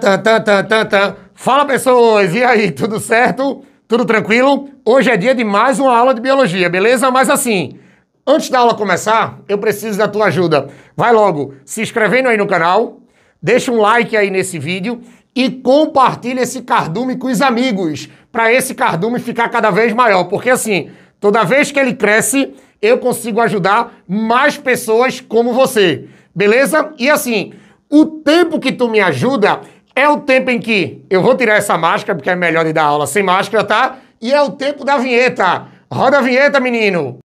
Tá, tá, tá, tá, tá, Fala pessoas, e aí, tudo certo? Tudo tranquilo? Hoje é dia de mais uma aula de biologia, beleza? Mas assim, antes da aula começar, eu preciso da tua ajuda. Vai logo se inscrevendo aí no canal, deixa um like aí nesse vídeo e compartilha esse cardume com os amigos, para esse cardume ficar cada vez maior, porque assim, toda vez que ele cresce, eu consigo ajudar mais pessoas como você, beleza? E assim, o tempo que tu me ajuda é o tempo em que eu vou tirar essa máscara, porque é melhor de dar aula sem máscara, tá? E é o tempo da vinheta. Roda a vinheta, menino!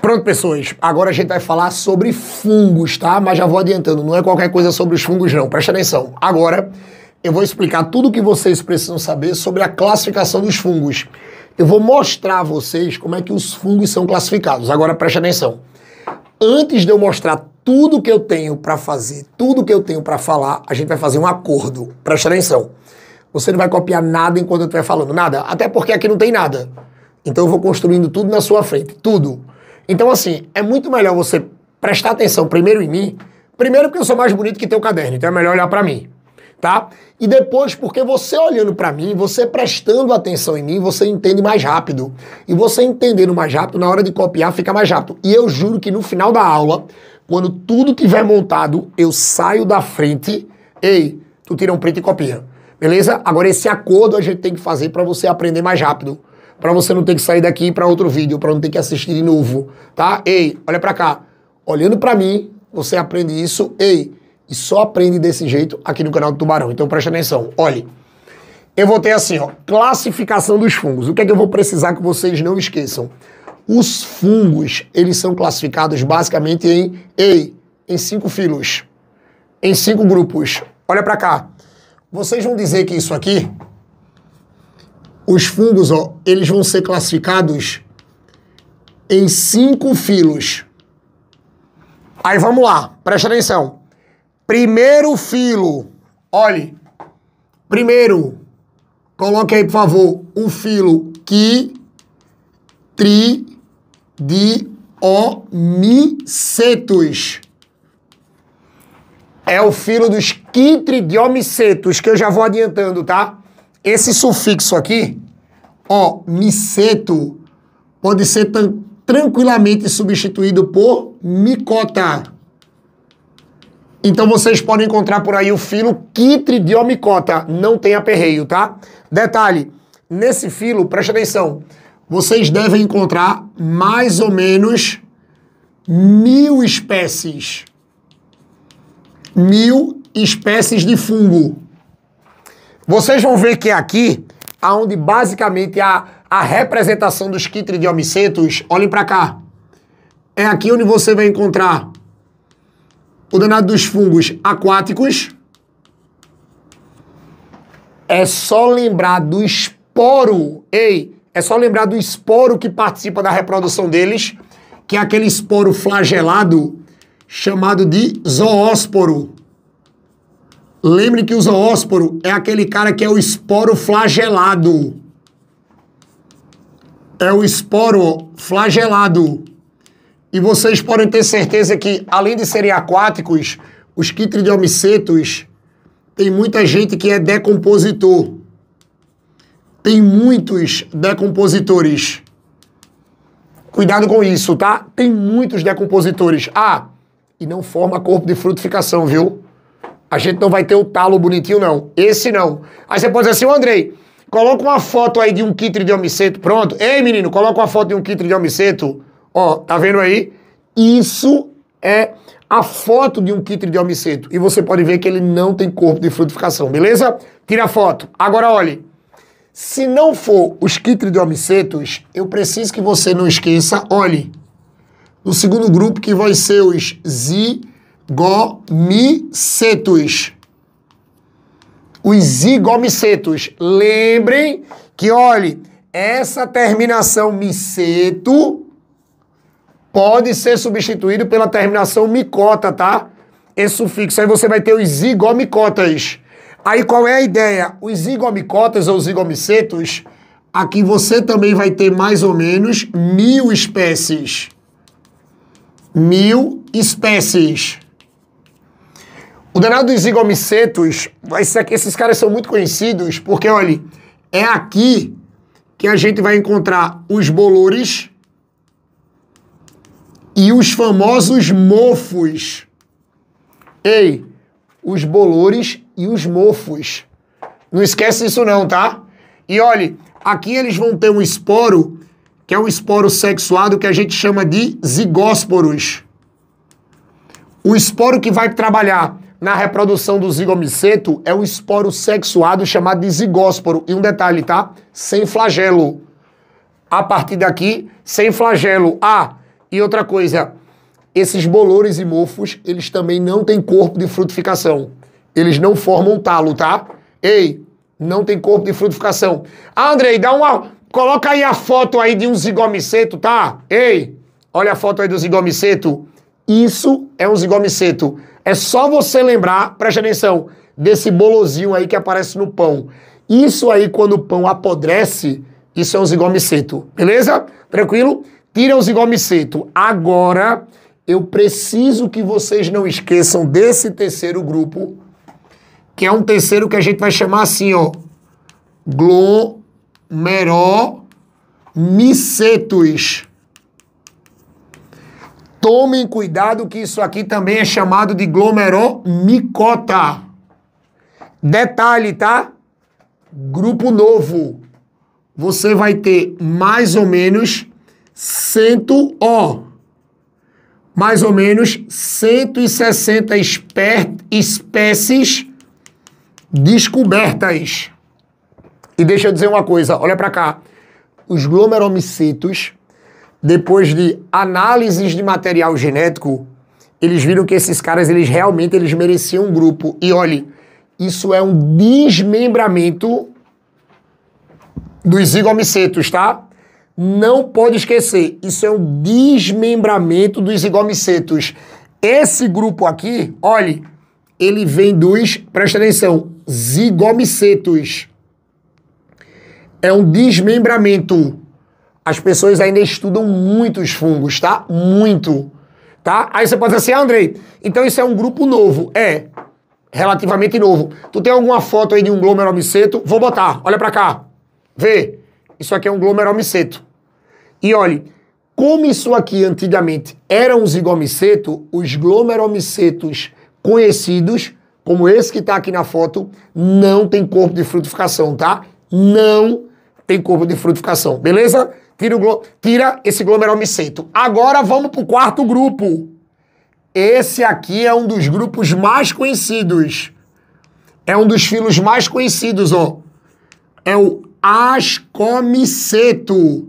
Pronto, pessoas. Agora a gente vai falar sobre fungos, tá? Mas já vou adiantando, não é qualquer coisa sobre os fungos, não. Presta atenção. Agora, eu vou explicar tudo o que vocês precisam saber sobre a classificação dos fungos. Eu vou mostrar a vocês como é que os fungos são classificados. Agora preste atenção. Antes de eu mostrar tudo que eu tenho para fazer, tudo que eu tenho para falar, a gente vai fazer um acordo. Preste atenção. Você não vai copiar nada enquanto eu estiver falando, nada. Até porque aqui não tem nada. Então eu vou construindo tudo na sua frente, tudo. Então assim, é muito melhor você prestar atenção primeiro em mim, primeiro porque eu sou mais bonito que teu caderno, então é melhor olhar para mim tá? E depois, porque você olhando para mim, você prestando atenção em mim, você entende mais rápido. E você entendendo mais rápido, na hora de copiar, fica mais rápido. E eu juro que no final da aula, quando tudo tiver montado, eu saio da frente. Ei, tu tira um print e copia. Beleza? Agora esse acordo a gente tem que fazer para você aprender mais rápido, para você não ter que sair daqui para outro vídeo, para não ter que assistir de novo, tá? Ei, olha para cá. Olhando para mim, você aprende isso. Ei, e só aprende desse jeito aqui no canal do Tubarão. Então preste atenção. Olhe, eu vou ter assim, ó, classificação dos fungos. O que é que eu vou precisar que vocês não esqueçam? Os fungos, eles são classificados basicamente em, ei, em cinco filos, em cinco grupos. Olha para cá. Vocês vão dizer que isso aqui, os fungos, ó, eles vão ser classificados em cinco filos. Aí vamos lá, presta atenção. Primeiro filo. Olhe. Primeiro, coloque aí, por favor, o filo que tri de omicetos. É o filo dos quitridiomicetos, que eu já vou adiantando, tá? Esse sufixo aqui, ó, miceto, pode ser tranquilamente substituído por micota. Então vocês podem encontrar por aí o filo quitre de omicota, não tem aperreio, tá? Detalhe, nesse filo, preste atenção, vocês devem encontrar mais ou menos mil espécies. Mil espécies de fungo. Vocês vão ver que aqui, aonde basicamente a, a representação dos quitre de homicetos, olhem para cá. É aqui onde você vai encontrar o danado dos fungos aquáticos. É só lembrar do esporo. Ei, é só lembrar do esporo que participa da reprodução deles, que é aquele esporo flagelado chamado de zoósporo. Lembre que o zoósporo é aquele cara que é o esporo flagelado. É o esporo flagelado. E vocês podem ter certeza que, além de serem aquáticos, os quitridiomycetos tem muita gente que é decompositor. Tem muitos decompositores. Cuidado com isso, tá? Tem muitos decompositores. Ah, e não forma corpo de frutificação, viu? A gente não vai ter o talo bonitinho, não. Esse não. Aí você pode dizer assim, Andrei, coloca uma foto aí de um quitre de homiceto. Pronto. Ei, menino, coloca uma foto de um quitre de homiceto Ó, tá vendo aí? Isso é a foto de um quitre de homiceto. E você pode ver que ele não tem corpo de frutificação, beleza? Tira a foto. Agora olhe. Se não for os quitre de homicetos, eu preciso que você não esqueça, olhe, no segundo grupo que vai ser os zigomicetos. Os zigomicetos. Lembrem que, olhe, essa terminação miceto pode ser substituído pela terminação micota, tá? Esse sufixo. Aí você vai ter os zigomicotas. Aí qual é a ideia? Os zigomicotas ou zigomicetos, aqui você também vai ter mais ou menos mil espécies. Mil espécies. O danado dos zigomicetos, esses caras são muito conhecidos, porque, olha, é aqui que a gente vai encontrar os bolores, e os famosos mofos. Ei, os bolores e os mofos. Não esquece isso não, tá? E olhe, aqui eles vão ter um esporo, que é um esporo sexuado que a gente chama de zigósporos. O esporo que vai trabalhar na reprodução do zigomiceto é um esporo sexuado chamado de zigósporo. E um detalhe, tá? Sem flagelo. A partir daqui, sem flagelo. A. Ah, e outra coisa, esses bolores e mofos, eles também não têm corpo de frutificação. Eles não formam talo, tá? Ei, não tem corpo de frutificação. Ah, Andrei, dá uma. Coloca aí a foto aí de um zigomiceto, tá? Ei, olha a foto aí do zigomiceto. Isso é um zigomiceto. É só você lembrar, preste atenção, desse bolozinho aí que aparece no pão. Isso aí, quando o pão apodrece, isso é um zigomiceto. Beleza? Tranquilo? Tira os iguamiceto. Agora, eu preciso que vocês não esqueçam desse terceiro grupo, que é um terceiro que a gente vai chamar assim, ó. Glomeromicetos. Tomem cuidado que isso aqui também é chamado de glomeromicota. Detalhe, tá? Grupo novo. Você vai ter mais ou menos 100O. Mais ou menos 160 espé espécies descobertas. E deixa eu dizer uma coisa, olha para cá. Os glomeromicitos, depois de análises de material genético, eles viram que esses caras, eles realmente, eles mereciam um grupo. E olhe, isso é um desmembramento dos zigomicetos, tá? Não pode esquecer, isso é um desmembramento dos zigomicetos. Esse grupo aqui, olhe, ele vem dos, presta atenção, zigomicetos. É um desmembramento. As pessoas ainda estudam muito os fungos, tá? Muito. Tá? Aí você pode dizer assim, ah, Andrei, então isso é um grupo novo. É, relativamente novo. Tu tem alguma foto aí de um glomeromiceto? Vou botar, olha pra cá. Vê, isso aqui é um glomeromiceto. E olhe, como isso aqui antigamente eram os igomiceto, os glomeromicetos conhecidos, como esse que está aqui na foto, não tem corpo de frutificação, tá? Não tem corpo de frutificação, beleza? Tira, glo... Tira esse glomeromiceto. Agora vamos para o quarto grupo. Esse aqui é um dos grupos mais conhecidos. É um dos filos mais conhecidos, ó. É o ascomiceto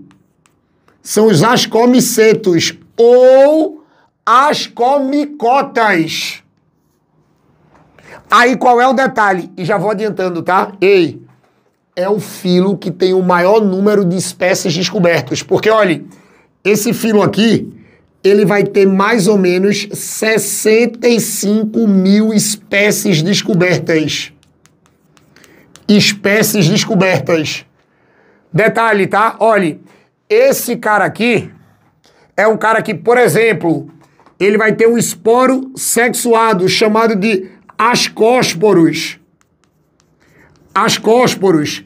são os ascomicetos ou ascomicotas. Aí qual é o detalhe? E já vou adiantando, tá? Ei, é o filo que tem o maior número de espécies descobertas. Porque, olha, esse filo aqui, ele vai ter mais ou menos 65 mil espécies descobertas. Espécies descobertas. Detalhe, tá? Olha, esse cara aqui é um cara que, por exemplo, ele vai ter um esporo sexuado chamado de ascósporos. Ascósporos.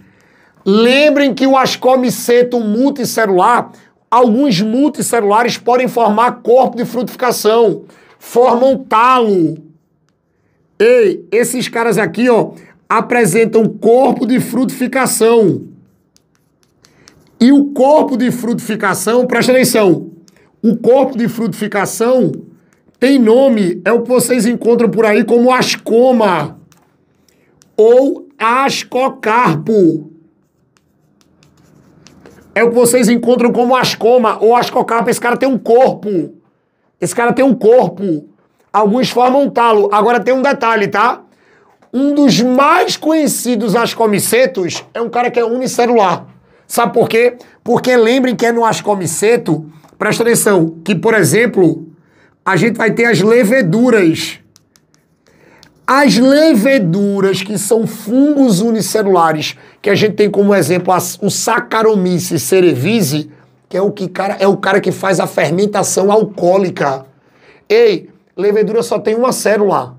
Lembrem que o ascomiceto multicelular, alguns multicelulares podem formar corpo de frutificação, formam talo. Ei, esses caras aqui, ó, apresentam corpo de frutificação. E o corpo de frutificação, presta atenção, o corpo de frutificação tem nome, é o que vocês encontram por aí como ascoma ou ascocarpo. É o que vocês encontram como ascoma ou ascocarpo. Esse cara tem um corpo. Esse cara tem um corpo. Alguns formam um talo. Agora tem um detalhe, tá? Um dos mais conhecidos ascomicetos é um cara que é unicelular. Sabe por quê? Porque lembrem que é no ascomiceto, presta atenção, que, por exemplo, a gente vai ter as leveduras. As leveduras, que são fungos unicelulares, que a gente tem como exemplo o Saccharomyces cerevisiae, que é o, que cara, é o cara que faz a fermentação alcoólica. Ei, levedura só tem uma célula.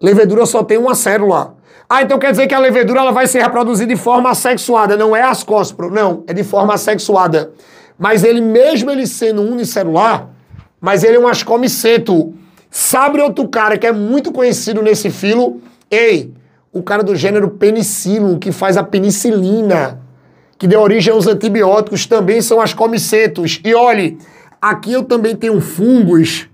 Levedura só tem uma célula. Ah, então quer dizer que a levedura ela vai se reproduzir de forma assexuada, não é ascósporo, não, é de forma assexuada. Mas ele, mesmo ele sendo unicelular, mas ele é um ascomiceto. Sabe outro cara que é muito conhecido nesse filo? Ei, o cara do gênero penicilum, que faz a penicilina, que deu origem aos antibióticos, também são ascomicetos. E olhe, aqui eu também tenho fungos,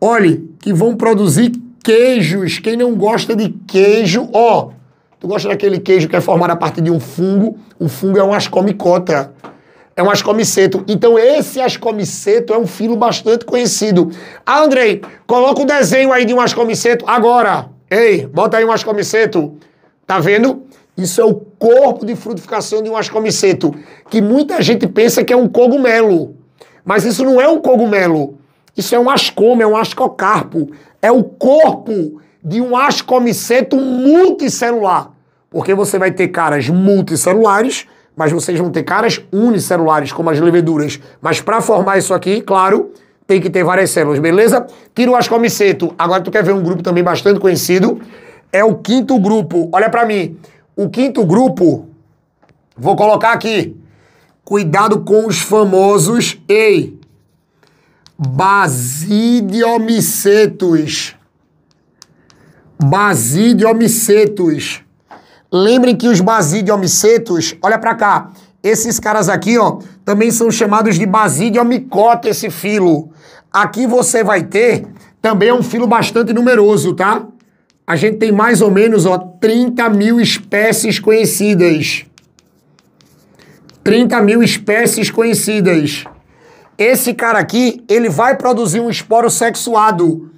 olhe, que vão produzir Queijos, quem não gosta de queijo, ó, tu gosta daquele queijo que é formado a partir de um fungo? O fungo é um ascomicota, é um ascomiceto. Então esse ascomiceto é um filo bastante conhecido. Ah, Andrei, coloca o um desenho aí de um ascomiceto agora. Ei, bota aí um ascomiceto. Tá vendo? Isso é o corpo de frutificação de um ascomiceto, que muita gente pensa que é um cogumelo. Mas isso não é um cogumelo. Isso é um ascoma, é um ascocarpo é o corpo de um ascomiceto multicelular. Porque você vai ter caras multicelulares, mas vocês vão ter caras unicelulares, como as leveduras. Mas para formar isso aqui, claro, tem que ter várias células, beleza? Tira o ascomiceto. Agora tu quer ver um grupo também bastante conhecido? É o quinto grupo. Olha para mim. O quinto grupo, vou colocar aqui. Cuidado com os famosos. Ei! Basidiomycetus. Basidiomycetus. Lembrem que os basidiomycetus, olha para cá, esses caras aqui, ó, também são chamados de basidiomicota esse filo. Aqui você vai ter também é um filo bastante numeroso, tá? A gente tem mais ou menos, ó, 30 mil espécies conhecidas. 30 mil espécies conhecidas esse cara aqui, ele vai produzir um esporo sexuado.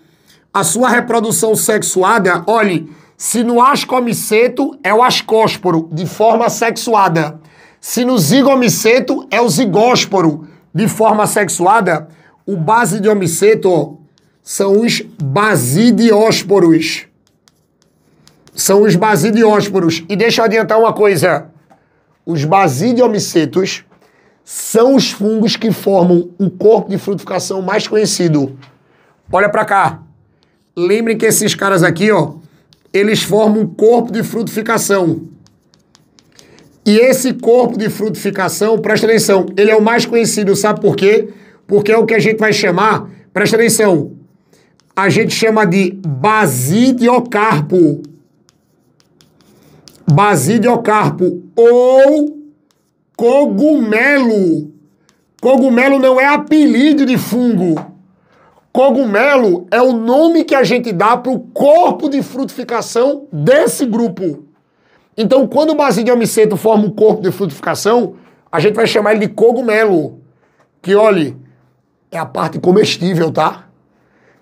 A sua reprodução sexuada, olhe, se no ascomiceto é o ascósporo, de forma sexuada. Se no zigomiceto é o zigósporo, de forma sexuada. O basidiomiceto são os basidiósporos. São os basidiósporos. E deixa eu adiantar uma coisa. Os basidiomicetos são os fungos que formam o corpo de frutificação mais conhecido. Olha para cá. Lembrem que esses caras aqui, ó, eles formam um corpo de frutificação. E esse corpo de frutificação, presta atenção, ele é o mais conhecido, sabe por quê? Porque é o que a gente vai chamar, presta atenção, a gente chama de basidiocarpo. Basidiocarpo ou Cogumelo. Cogumelo não é apelido de fungo. Cogumelo é o nome que a gente dá para o corpo de frutificação desse grupo. Então, quando o Basidium miceto forma um corpo de frutificação, a gente vai chamar ele de cogumelo. Que, olhe, é a parte comestível, tá?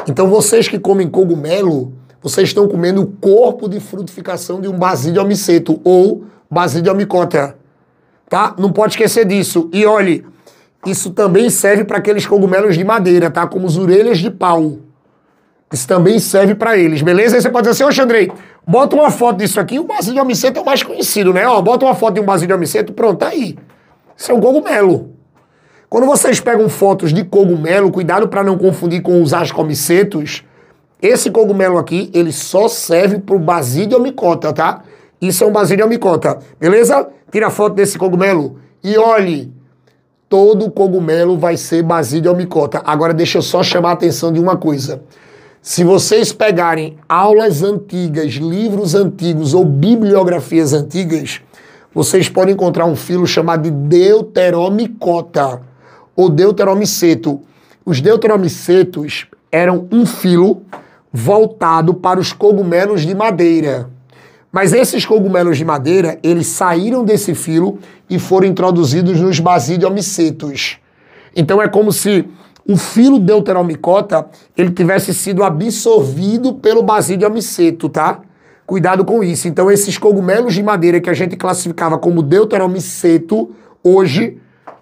Então, vocês que comem cogumelo, vocês estão comendo o corpo de frutificação de um Basidium miceto ou Basidium micota tá? Não pode esquecer disso. E olhe, isso também serve para aqueles cogumelos de madeira, tá? Como os orelhas de pau. Isso também serve para eles, beleza? Aí você pode dizer assim, ô Xandrei, bota uma foto disso aqui. O basílio de é o mais conhecido, né? Ó, bota uma foto de um basílio de pronto, tá aí. Isso é um cogumelo. Quando vocês pegam fotos de cogumelo, cuidado para não confundir com os ascomicetos. Esse cogumelo aqui, ele só serve pro basil de omicota, tá? Isso é um Basílio me conta, beleza? Tira foto desse cogumelo e olhe, todo cogumelo vai ser Basílio micota. Agora deixa eu só chamar a atenção de uma coisa. Se vocês pegarem aulas antigas, livros antigos ou bibliografias antigas, vocês podem encontrar um filo chamado de deuteromicota ou deuteromiceto. Os deuteromicetos eram um filo voltado para os cogumelos de madeira. Mas esses cogumelos de madeira, eles saíram desse filo e foram introduzidos nos basidiomicetos. Então é como se o filo deuteromicota, ele tivesse sido absorvido pelo basidiomiceto, tá? Cuidado com isso. Então esses cogumelos de madeira que a gente classificava como deuteromiceto, hoje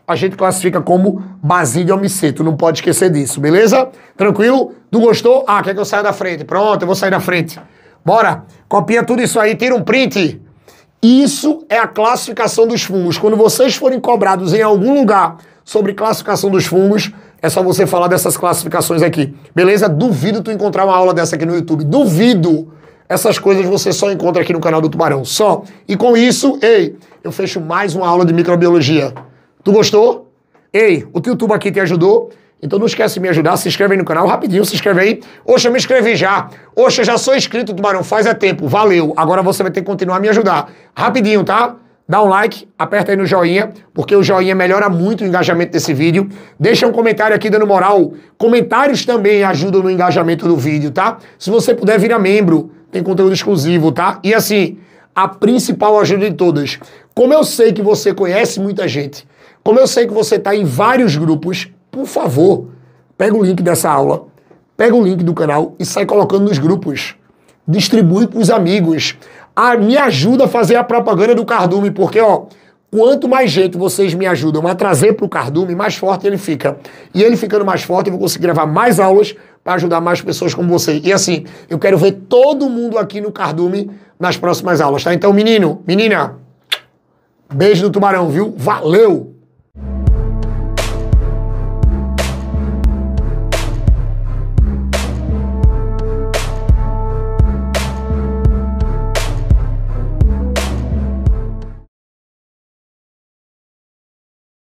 a gente classifica como basidiomiceto. Não pode esquecer disso, beleza? Tranquilo? Tu gostou? Ah, quer que eu saia da frente? Pronto, eu vou sair da frente. Bora, copia tudo isso aí, tira um print. Isso é a classificação dos fungos. Quando vocês forem cobrados em algum lugar sobre classificação dos fungos, é só você falar dessas classificações aqui. Beleza? Duvido tu encontrar uma aula dessa aqui no YouTube. Duvido! Essas coisas você só encontra aqui no canal do Tubarão. Só. E com isso, ei, eu fecho mais uma aula de microbiologia. Tu gostou? Ei, o que o aqui te ajudou? Então não esquece de me ajudar, se inscreve aí no canal rapidinho, se inscreve aí. Oxe, eu me inscrevi já. eu já sou inscrito, Tubarão, faz é tempo. Valeu. Agora você vai ter que continuar a me ajudar. Rapidinho, tá? Dá um like, aperta aí no joinha, porque o joinha melhora muito o engajamento desse vídeo. Deixa um comentário aqui dando moral. Comentários também ajudam no engajamento do vídeo, tá? Se você puder virar membro, tem conteúdo exclusivo, tá? E assim, a principal ajuda de todas. Como eu sei que você conhece muita gente, como eu sei que você está em vários grupos, por favor, pega o link dessa aula, pega o link do canal e sai colocando nos grupos. Distribui para os amigos. Ah, me ajuda a fazer a propaganda do Cardume, porque, ó, quanto mais gente vocês me ajudam a trazer para o Cardume, mais forte ele fica. E ele ficando mais forte, eu vou conseguir gravar mais aulas para ajudar mais pessoas como você E assim, eu quero ver todo mundo aqui no Cardume nas próximas aulas, tá? Então, menino, menina, beijo do tubarão, viu? Valeu!